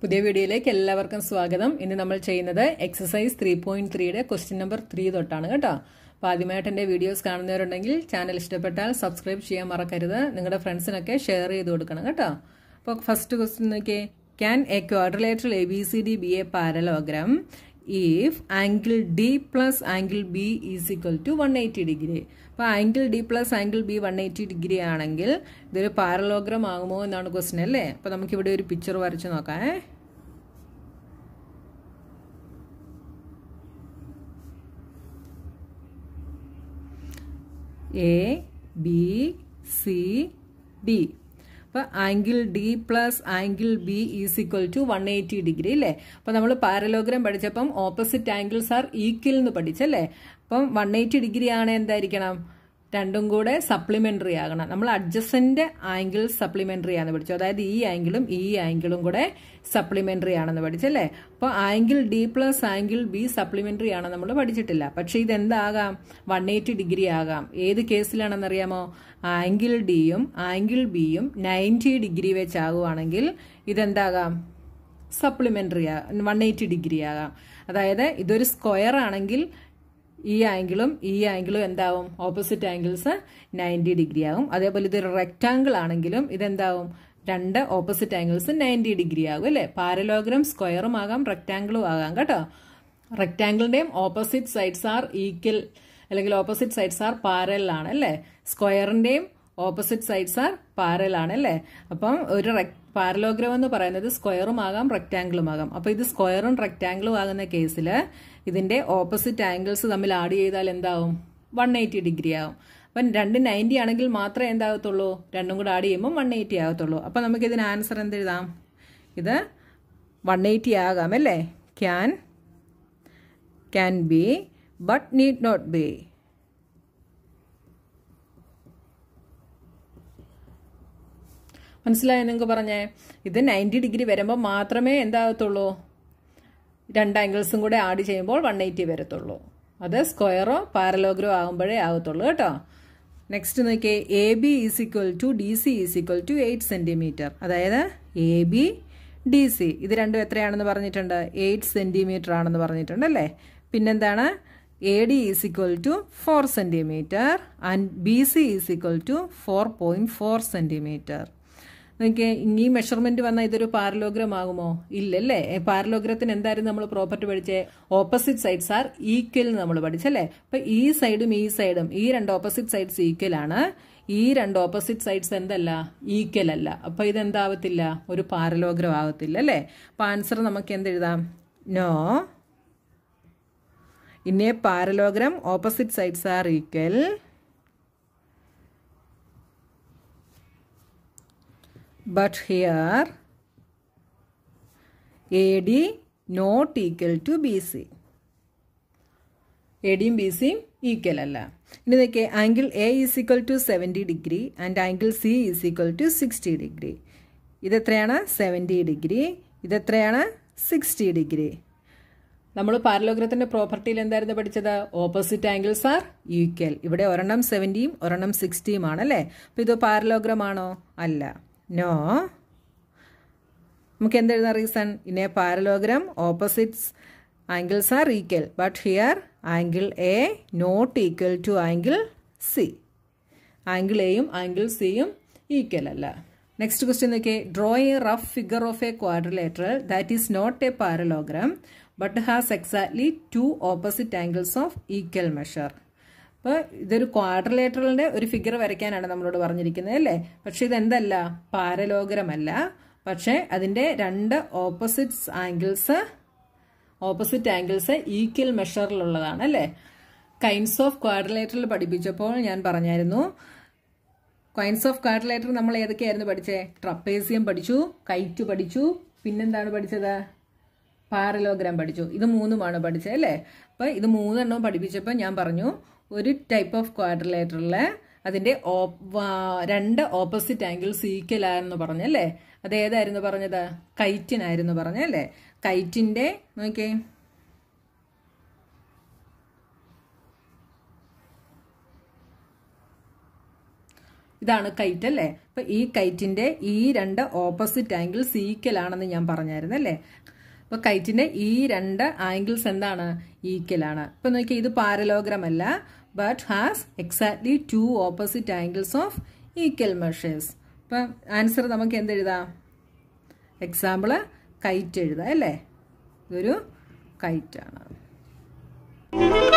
പുതിയ വീഡിയോയിലേക്ക് എല്ലാവർക്കും സ്വാഗതം ഇന്ന് നമ്മൾ ചെയ്യുന്നത് എക്സസൈസ് ത്രീ പോയിന്റ് ത്രീയുടെ ക്വസ്റ്റ്യൻ നമ്പർ ത്രീ തൊട്ടാണ് കേട്ടോ അപ്പോൾ ആദ്യമായിട്ട് എൻ്റെ വീഡിയോസ് കാണുന്നവരുണ്ടെങ്കിൽ ചാനൽ ഇഷ്ടപ്പെട്ടാൽ സബ്സ്ക്രൈബ് ചെയ്യാൻ മറക്കരുത് നിങ്ങളുടെ ഫ്രണ്ട്സിനൊക്കെ ഷെയർ ചെയ്ത് കൊടുക്കണം കേട്ടോ അപ്പോൾ ഫസ്റ്റ് ക്വസ്റ്റ്യൻ നോക്കിയേ can a quadrilateral A B C D be a parallelogram if angle D plus angle B is equal to 180 degree. അപ്പോൾ angle D plus angle B one eighty degree ആണെങ്കിൽ ഇതൊരു parallelogram ആകുമോ എന്നാണ് question അല്ലേ അപ്പോൾ നമുക്കിവിടെ ഒരു പിക്ചർ വരച്ച് നോക്കാമേ എ ബി സി ഡി അപ്പോൾ angle D plus angle B is equal to one eighty degree അല്ലേ അപ്പോൾ നമ്മൾ പാരലോഗ്രാം പഠിച്ചപ്പം ഓപ്പോസിറ്റ് ആംഗിൾസ് ആർ ഈക്വൽ എന്ന് പഠിച്ചല്ലേ അപ്പം വൺ എയ്റ്റി ഡിഗ്രി ആണ് എന്തായിരിക്കണം രണ്ടും കൂടെ സപ്ലിമെന്ററി ആകണം നമ്മൾ അഡ്ജസ്റ്റന്റ് ആംഗിൾ സപ്ലിമെന്ററി ആണെന്ന് പഠിച്ചു അതായത് ഈ ആംഗിളും ഈ ആംഗിളും കൂടെ സപ്ലിമെന്ററി ആണെന്ന് പഠിച്ചല്ലേ അപ്പോൾ angle D plus angle B supplementary ആണെന്ന് നമ്മൾ പഠിച്ചിട്ടില്ല പക്ഷേ എന്താകാം വൺ എയ്റ്റി ഡിഗ്രി ആകാം ഏത് കേസിലാണെന്നറിയാമോ ആംഗിൾ ഡിയും ആംഗിൾ ബിയും നയൻറ്റി ഡിഗ്രി വെച്ചാകുവാണെങ്കിൽ ഇതെന്താകാം സപ്ലിമെൻ്ററി വൺ എയ്റ്റി ഡിഗ്രി ആകാം അതായത് ഇതൊരു സ്ക്വയർ ആണെങ്കിൽ ഈ ആംഗിളും ഈ ആംഗിളും എന്താവും ഓപ്പോസിറ്റ് ആംഗിൾസ് നയൻറ്റി ഡിഗ്രി ആകും അതേപോലെ ഇതൊരു റെക്റ്റാംഗിൾ ആണെങ്കിലും ഇതെന്താവും രണ്ട് ഓപ്പോസിറ്റ് ആംഗിൾസ് നയൻറ്റി ഡിഗ്രി ആകും അല്ലേ പാരലോഗ്രം സ്ക്വയറും ആകാം റെക്റ്റാംഗിളും ആകാം കേട്ടോ റെക്റ്റാംഗിളിന്റെയും ഓപ്പോസിറ്റ് സൈഡ്സ് ആർ ഈക്വൽ അല്ലെങ്കിൽ ഓപ്പോസിറ്റ് സൈഡ്സ് ആർ പാരലാണ് അല്ലേ സ്ക്വയറിന്റെയും ഓപ്പോസിറ്റ് സൈഡ്സ് ആർ പാരലാണ് അല്ലേ അപ്പം ഒരു പാരലോഗ്രാം എന്ന് പറയുന്നത് സ്ക്വയറും ആകാം റെക്റ്റാംഗിളും ആകാം അപ്പോൾ ഇത് സ്ക്വയറും റെക്റ്റാംഗിളും ആകുന്ന കേസിൽ ഇതിന്റെ ഓപ്പോസിറ്റ് ആംഗിൾസ് തമ്മിൽ ആഡ് ചെയ്താൽ എന്താവും വൺ എയ്റ്റി ഡിഗ്രി ആവും അപ്പം രണ്ട് നയൻറ്റി ആണെങ്കിൽ മാത്രമേ എന്താകത്തുള്ളൂ രണ്ടും കൂടെ ആഡ് ചെയ്യുമ്പോൾ വൺ എയ്റ്റി ആകത്തുള്ളൂ അപ്പം ഇതിന് ആൻസർ എന്തെഴുതാം ഇത് വൺ എയ്റ്റി ആകാം അല്ലേ can can be but need not be മനസ്സിലായോ നിങ്ങൾക്ക് പറഞ്ഞേ ഇത് നയൻറ്റി ഡിഗ്രി വരുമ്പോൾ മാത്രമേ എന്താകത്തുള്ളൂ രണ്ട് ആംഗിൾസും കൂടെ ആഡ് ചെയ്യുമ്പോൾ വൺ എയ്റ്റി വരത്തുള്ളൂ അത് സ്ക്വയറോ പാരലോഗ്രോ ആകുമ്പോഴേ ആകത്തുള്ളൂ കേട്ടോ നെക്സ്റ്റ് നോക്കിയേ A B is equal to D C is equal to eight centimetre അതായത് എ ബി ഡി സി ഇത് രണ്ടും എത്രയാണെന്ന് പറഞ്ഞിട്ടുണ്ട് എയ്റ്റ് സെൻറ്റിമീറ്റർ ആണെന്ന് പറഞ്ഞിട്ടുണ്ട് അല്ലേ പിന്നെന്താണ് A D is equal to four centimetre and B C is equal to four point four centimetre നിങ്ങൾക്ക് ഈ മെഷർമെൻറ്റ് വന്നാൽ ഇതൊരു പാരലോഗ്രം ആകുമോ ഇല്ലല്ലേ പാരലോഗ്രത്തിന് എന്തായിരുന്നു നമ്മൾ പ്രോപ്പർട്ടി പഠിച്ചേ ഓപ്പോസിറ്റ് സൈഡ്സ് ആർ ഈക്വൽ എന്ന് നമ്മൾ പഠിച്ചല്ലേ അപ്പൊ ഈ സൈഡും ഈ സൈഡും ഈ രണ്ട് ഓപ്പോസിറ്റ് സൈഡ്സ് ഈക്വൽ ആണ് ഈ രണ്ട് ഓപ്പോസിറ്റ് സൈഡ്സ് എന്തല്ല ഈക്വൽ അല്ല അപ്പോൾ ഇതെന്താവത്തില്ല ഒരു പാരലോഗ്രം ആവത്തില്ല അല്ലേ അപ്പൊ ആൻസർ നമുക്ക് എന്തെഴുതാം no in parallelogram opposite sides are equal but here AD not equal to BC എഡിയും ബി സിയും ഈക്വൽ അല്ല ഇനി നോക്കിയേ angle A is equal to seventy degree and angle C is equal to sixty degree ഇതെത്രയാണ് seventy degree ഇതെത്രയാണ് sixty degree നമ്മൾ പാരലോഗ്രത്തിൻ്റെ പ്രോപ്പർട്ടിയിൽ എന്തായിരുന്നു പഠിച്ചത് ഓപ്പോസിറ്റ് ആംഗിൾസ് ആർ ഈക്വൽ ഇവിടെ ഒരെണ്ണം സെവൻറ്റിയും ഒരെണ്ണം സിക്സ്റ്റിയും ആണല്ലേ അപ്പോൾ ഇത് പാരലോഗ്രമാണോ അല്ല നോ നമുക്ക് എന്തെഴുതാം reason in a parallelogram opposites angles are equal but here angle A not equal to angle C angle എയും ആംഗിൾ സിയും ഈക്വൽ അല്ല നെക്സ്റ്റ് ക്വസ്റ്റ്യൻ നോക്കിയേ draw a rough figure of a quadrilateral that is not a parallelogram but has exactly two opposite angles of equal measure അപ്പോൾ ഇതൊരു ക്വാഡ്രലേറ്ററലിൻ്റെ ഒരു figure വരയ്ക്കാനാണ് നമ്മളോട് പറഞ്ഞിരിക്കുന്നത് അല്ലേ പക്ഷെ ഇതെന്തല്ല പാരലോഗ്രമല്ല പക്ഷേ അതിൻ്റെ രണ്ട് opposites angles opposite angles equal മെഷറിലുള്ളതാണ് അല്ലേ കൈൻസ് ഓഫ് ക്വാഡ്രലേറ്ററിൽ പഠിപ്പിച്ചപ്പോൾ ഞാൻ പറഞ്ഞായിരുന്നു കൈൻസ് ഓഫ് ക്വാഡ്രലേറ്റർ നമ്മൾ ഏതൊക്കെയായിരുന്നു പഠിച്ചേ ട്രപ്പേസിയം പഠിച്ചു കൈറ്റ് പഠിച്ചു പിന്നെന്താണ് പഠിച്ചത് പാരലോഗ്രാം പഠിച്ചു ഇത് മൂന്നുമാണ് പഠിച്ചത് അല്ലേ അപ്പോൾ ഇത് മൂന്നെണ്ണവും പഠിപ്പിച്ചപ്പോൾ ഞാൻ പറഞ്ഞു ഒരു ടൈപ്പ് ഓഫ് ക്വാഡ്രിലേറ്ററിൽ അതിൻ്റെ രണ്ട് ഓപ്പോസിറ്റ് ആംഗിൾ സീക്കലായിരുന്നു പറഞ്ഞല്ലേ ഏതായിരുന്നു പറഞ്ഞത് കൈറ്റിനായിരുന്നു പറഞ്ഞല്ലേ കൈറ്റിൻ്റെ നോക്കിയേ ഇതാണ് കൈറ്റ് അല്ലേ അപ്പൊ ഈ കൈറ്റിന്റെ ഈ രണ്ട് ഓപ്പോസിറ്റ് ആംഗിൾ സീക്കലാണെന്ന് ഞാൻ പറഞ്ഞായിരുന്നു അല്ലേ അപ്പോൾ കൈറ്റിന്റെ ഈ രണ്ട് ആംഗിൾസ് എന്താണ് ആണ് ഇപ്പൊ നോക്കിയാൽ ഇത് പാരലോഗ്രം അല്ല but has exactly two opposite angles of equal measures അപ്പം ആൻസർ നമുക്ക് എന്തെഴുതാം എക്സാമ്പിള് കൈറ്റ് എഴുതാം അല്ലേ ഇതൊരു കൈറ്റാണ്